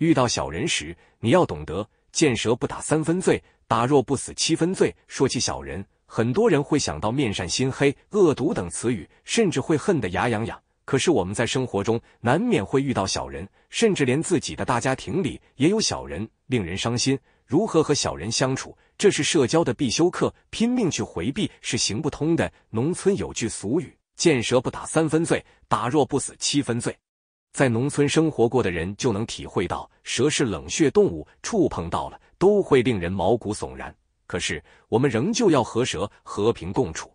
遇到小人时，你要懂得见蛇不打三分罪，打若不死七分罪。说起小人，很多人会想到面善心黑、恶毒等词语，甚至会恨得牙痒痒。可是我们在生活中难免会遇到小人，甚至连自己的大家庭里也有小人，令人伤心。如何和小人相处，这是社交的必修课。拼命去回避是行不通的。农村有句俗语：见蛇不打三分罪，打若不死七分罪。在农村生活过的人就能体会到，蛇是冷血动物，触碰到了都会令人毛骨悚然。可是我们仍旧要和蛇和平共处。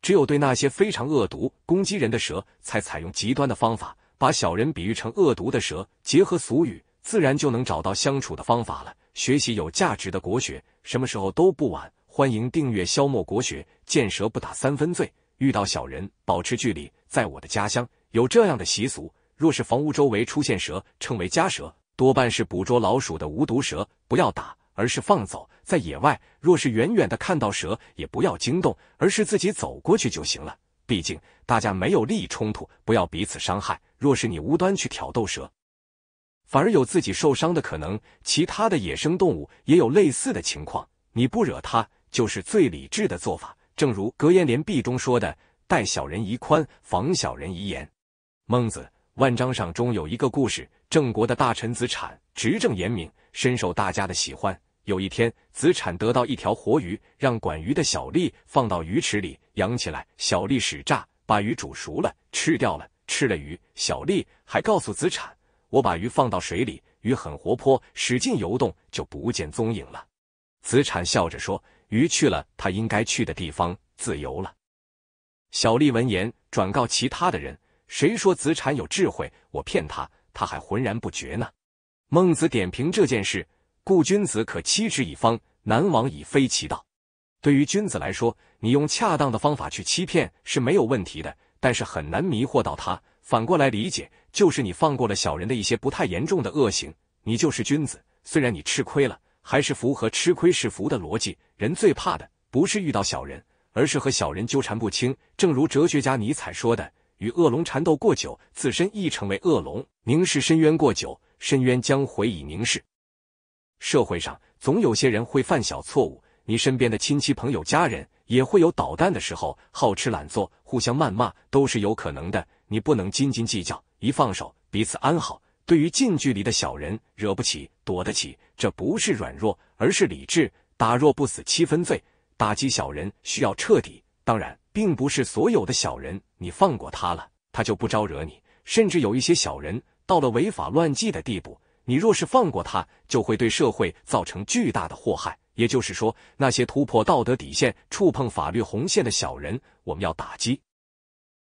只有对那些非常恶毒攻击人的蛇，才采用极端的方法，把小人比喻成恶毒的蛇，结合俗语，自然就能找到相处的方法了。学习有价值的国学，什么时候都不晚。欢迎订阅《消磨国学》，见蛇不打三分罪，遇到小人保持距离。在我的家乡有这样的习俗。若是房屋周围出现蛇，称为家蛇，多半是捕捉老鼠的无毒蛇，不要打，而是放走。在野外，若是远远的看到蛇，也不要惊动，而是自己走过去就行了。毕竟大家没有利益冲突，不要彼此伤害。若是你无端去挑逗蛇，反而有自己受伤的可能。其他的野生动物也有类似的情况，你不惹它，就是最理智的做法。正如《格言联璧》中说的：“待小人宜宽，防小人宜严。”孟子。万章上中有一个故事，郑国的大臣子产执政严明，深受大家的喜欢。有一天，子产得到一条活鱼，让管鱼的小吏放到鱼池里养起来。小吏使诈，把鱼煮熟了吃掉了。吃了鱼，小吏还告诉子产：“我把鱼放到水里，鱼很活泼，使劲游动，就不见踪影了。”子产笑着说：“鱼去了，它应该去的地方，自由了。”小吏闻言，转告其他的人。谁说子产有智慧？我骗他，他还浑然不觉呢。孟子点评这件事：，故君子可欺之以方，难往以非其道。对于君子来说，你用恰当的方法去欺骗是没有问题的，但是很难迷惑到他。反过来理解，就是你放过了小人的一些不太严重的恶行，你就是君子。虽然你吃亏了，还是符合吃亏是福的逻辑。人最怕的不是遇到小人，而是和小人纠缠不清。正如哲学家尼采说的。与恶龙缠斗过久，自身亦成为恶龙；凝视深渊过久，深渊将回以凝视。社会上总有些人会犯小错误，你身边的亲戚、朋友、家人也会有捣蛋的时候，好吃懒做、互相谩骂都是有可能的。你不能斤斤计较，一放手，彼此安好。对于近距离的小人，惹不起，躲得起，这不是软弱，而是理智。打弱不死七分罪，打击小人需要彻底。当然。并不是所有的小人，你放过他了，他就不招惹你。甚至有一些小人到了违法乱纪的地步，你若是放过他，就会对社会造成巨大的祸害。也就是说，那些突破道德底线、触碰法律红线的小人，我们要打击，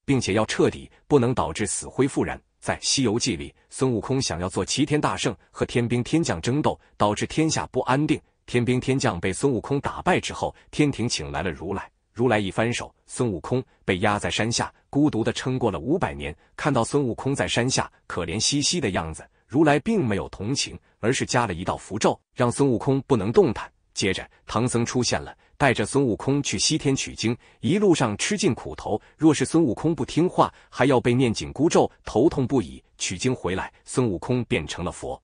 并且要彻底，不能导致死灰复燃。在《西游记》里，孙悟空想要做齐天大圣，和天兵天将争斗，导致天下不安定。天兵天将被孙悟空打败之后，天庭请来了如来。如来一翻手，孙悟空被压在山下，孤独的撑过了五百年。看到孙悟空在山下可怜兮兮的样子，如来并没有同情，而是加了一道符咒，让孙悟空不能动弹。接着，唐僧出现了，带着孙悟空去西天取经，一路上吃尽苦头。若是孙悟空不听话，还要被念紧箍咒，头痛不已。取经回来，孙悟空变成了佛。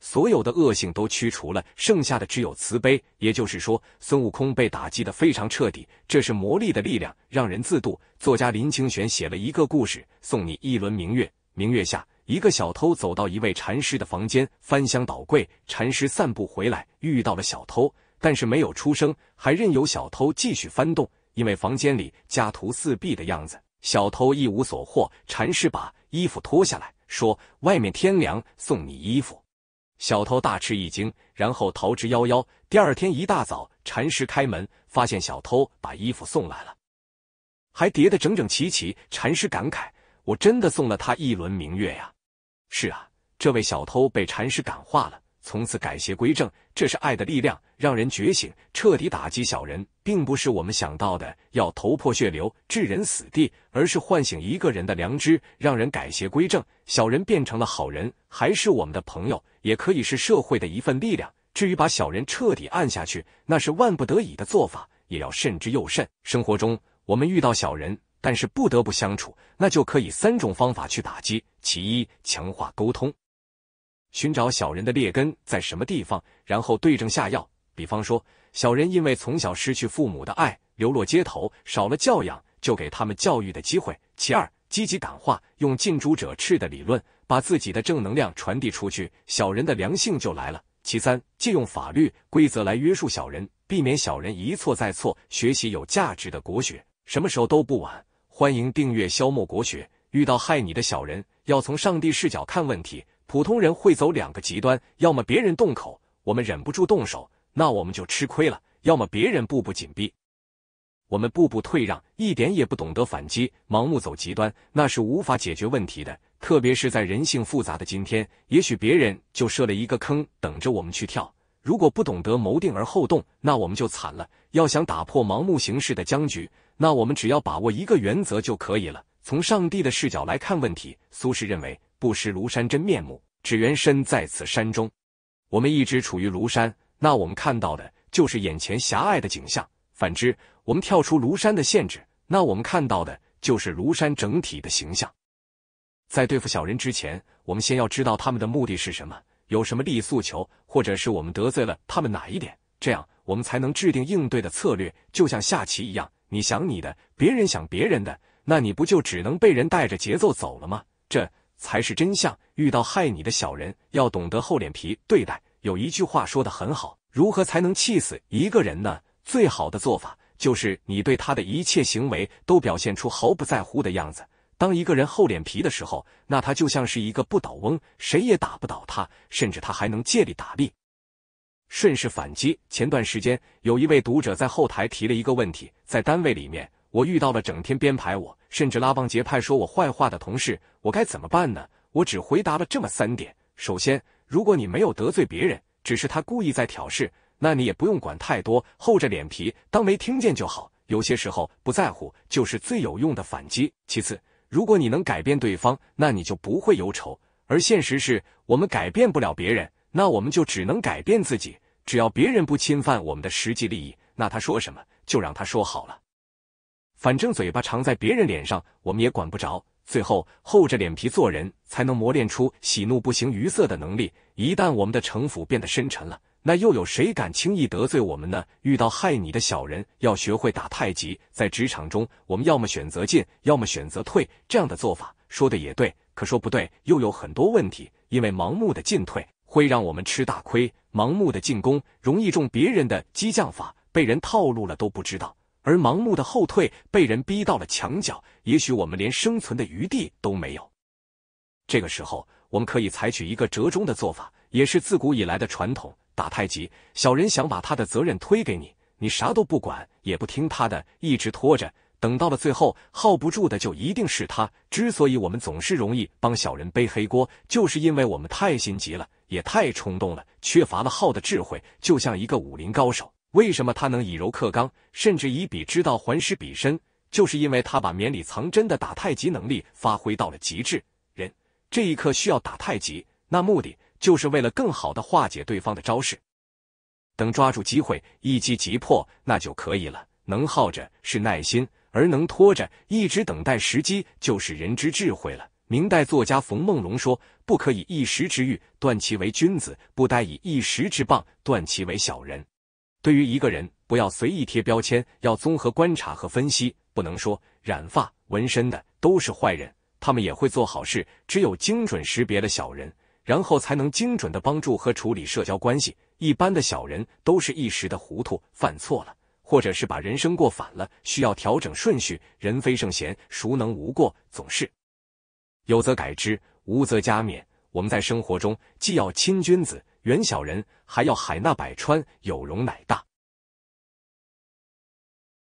所有的恶性都驱除了，剩下的只有慈悲。也就是说，孙悟空被打击的非常彻底，这是魔力的力量，让人自度。作家林清玄写了一个故事，送你一轮明月。明月下，一个小偷走到一位禅师的房间，翻箱倒柜。禅师散步回来，遇到了小偷，但是没有出声，还任由小偷继续翻动，因为房间里家徒四壁的样子，小偷一无所获。禅师把衣服脱下来，说：“外面天凉，送你衣服。”小偷大吃一惊，然后逃之夭夭。第二天一大早，禅师开门，发现小偷把衣服送来了，还叠得整整齐齐。禅师感慨：“我真的送了他一轮明月呀！”是啊，这位小偷被禅师感化了。从此改邪归正，这是爱的力量，让人觉醒，彻底打击小人，并不是我们想到的要头破血流、置人死地，而是唤醒一个人的良知，让人改邪归正，小人变成了好人，还是我们的朋友，也可以是社会的一份力量。至于把小人彻底按下去，那是万不得已的做法，也要慎之又慎。生活中，我们遇到小人，但是不得不相处，那就可以三种方法去打击：其一，强化沟通。寻找小人的劣根在什么地方，然后对症下药。比方说，小人因为从小失去父母的爱，流落街头，少了教养，就给他们教育的机会。其二，积极感化，用近朱者赤的理论，把自己的正能量传递出去，小人的良性就来了。其三，借用法律规则来约束小人，避免小人一错再错。学习有价值的国学，什么时候都不晚。欢迎订阅《消磨国学》。遇到害你的小人，要从上帝视角看问题。普通人会走两个极端，要么别人动口，我们忍不住动手，那我们就吃亏了；要么别人步步紧逼，我们步步退让，一点也不懂得反击，盲目走极端，那是无法解决问题的。特别是在人性复杂的今天，也许别人就设了一个坑等着我们去跳。如果不懂得谋定而后动，那我们就惨了。要想打破盲目行事的僵局，那我们只要把握一个原则就可以了：从上帝的视角来看问题。苏轼认为。不识庐山真面目，只缘身在此山中。我们一直处于庐山，那我们看到的就是眼前狭隘的景象。反之，我们跳出庐山的限制，那我们看到的就是庐山整体的形象。在对付小人之前，我们先要知道他们的目的是什么，有什么利益诉求，或者是我们得罪了他们哪一点，这样我们才能制定应对的策略。就像下棋一样，你想你的，别人想别人的，那你不就只能被人带着节奏走了吗？这。才是真相。遇到害你的小人，要懂得厚脸皮对待。有一句话说的很好，如何才能气死一个人呢？最好的做法就是你对他的一切行为都表现出毫不在乎的样子。当一个人厚脸皮的时候，那他就像是一个不倒翁，谁也打不倒他，甚至他还能借力打力，顺势反击。前段时间，有一位读者在后台提了一个问题，在单位里面，我遇到了整天编排我。甚至拉帮结派说我坏话的同事，我该怎么办呢？我只回答了这么三点：首先，如果你没有得罪别人，只是他故意在挑事，那你也不用管太多，厚着脸皮当没听见就好。有些时候不在乎就是最有用的反击。其次，如果你能改变对方，那你就不会有仇。而现实是，我们改变不了别人，那我们就只能改变自己。只要别人不侵犯我们的实际利益，那他说什么就让他说好了。反正嘴巴长在别人脸上，我们也管不着。最后厚着脸皮做人，才能磨练出喜怒不形于色的能力。一旦我们的城府变得深沉了，那又有谁敢轻易得罪我们呢？遇到害你的小人，要学会打太极。在职场中，我们要么选择进，要么选择退，这样的做法说的也对，可说不对又有很多问题。因为盲目的进退会让我们吃大亏，盲目的进攻容易中别人的激将法，被人套路了都不知道。而盲目的后退，被人逼到了墙角，也许我们连生存的余地都没有。这个时候，我们可以采取一个折中的做法，也是自古以来的传统，打太极。小人想把他的责任推给你，你啥都不管，也不听他的，一直拖着，等到了最后，耗不住的就一定是他。之所以我们总是容易帮小人背黑锅，就是因为我们太心急了，也太冲动了，缺乏了耗的智慧，就像一个武林高手。为什么他能以柔克刚，甚至以彼之道还施彼身？就是因为他把绵里藏针的打太极能力发挥到了极致。人这一刻需要打太极，那目的就是为了更好的化解对方的招式，等抓住机会一击即破，那就可以了。能耗着是耐心，而能拖着一直等待时机，就是人之智慧了。明代作家冯梦龙说：“不可以一时之欲断其为君子，不待以一时之棒断其为小人。”对于一个人，不要随意贴标签，要综合观察和分析。不能说染发、纹身的都是坏人，他们也会做好事。只有精准识别了小人，然后才能精准的帮助和处理社交关系。一般的小人都是一时的糊涂，犯错了，或者是把人生过反了，需要调整顺序。人非圣贤，孰能无过？总是有则改之，无则加勉。我们在生活中既要亲君子、远小人，还要海纳百川，有容乃大。